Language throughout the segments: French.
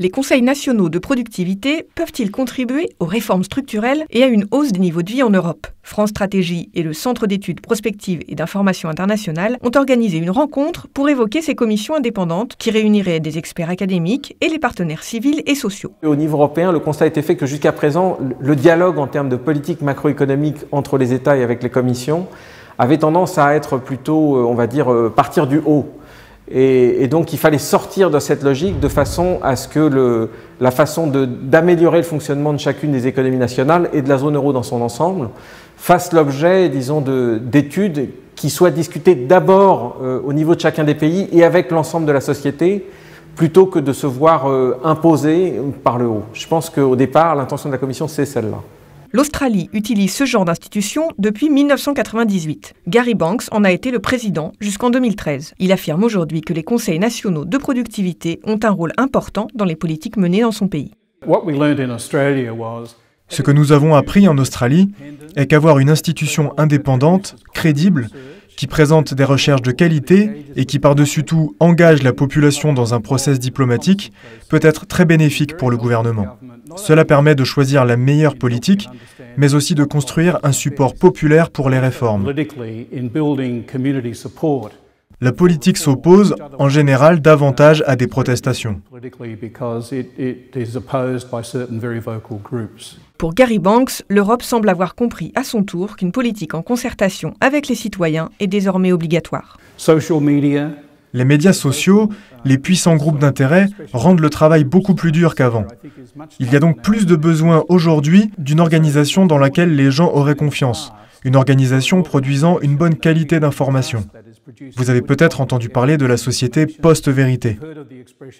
Les conseils nationaux de productivité peuvent-ils contribuer aux réformes structurelles et à une hausse des niveaux de vie en Europe France Stratégie et le Centre d'études prospectives et d'information internationale ont organisé une rencontre pour évoquer ces commissions indépendantes qui réuniraient des experts académiques et les partenaires civils et sociaux. Au niveau européen, le constat a été fait que jusqu'à présent, le dialogue en termes de politique macroéconomique entre les États et avec les commissions avait tendance à être plutôt, euh, on va dire, euh, partir du haut. Et, donc, il fallait sortir de cette logique de façon à ce que la façon d'améliorer le fonctionnement de chacune des économies nationales et de la zone euro dans son ensemble fasse l'objet, disons, d'études qui soient discutées d'abord euh, au niveau de chacun des pays et avec l'ensemble de la société, plutôt que de se voir euh, imposées par le haut. Je pense qu'au départ, l'intention de la Commission, c'est celle-là. L'Australie utilise ce genre d'institution depuis 1998. Gary Banks en a été le président jusqu'en 2013. Il affirme aujourd'hui que les conseils nationaux de productivité ont un rôle important dans les politiques menées dans son pays. Ce que nous avons appris en Australie est qu'avoir une institution indépendante, crédible, qui présente des recherches de qualité et qui par-dessus tout engage la population dans un process diplomatique, peut être très bénéfique pour le gouvernement. Cela permet de choisir la meilleure politique, mais aussi de construire un support populaire pour les réformes. La politique s'oppose en général davantage à des protestations. Pour Gary Banks, l'Europe semble avoir compris à son tour qu'une politique en concertation avec les citoyens est désormais obligatoire. Les médias sociaux, les puissants groupes d'intérêt rendent le travail beaucoup plus dur qu'avant. Il y a donc plus de besoin aujourd'hui d'une organisation dans laquelle les gens auraient confiance, une organisation produisant une bonne qualité d'information. Vous avez peut-être entendu parler de la société post-vérité.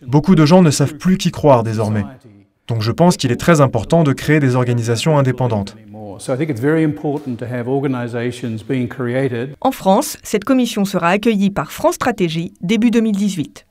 Beaucoup de gens ne savent plus qui croire désormais. Donc je pense qu'il est très important de créer des organisations indépendantes. En France, cette commission sera accueillie par France Stratégie début 2018.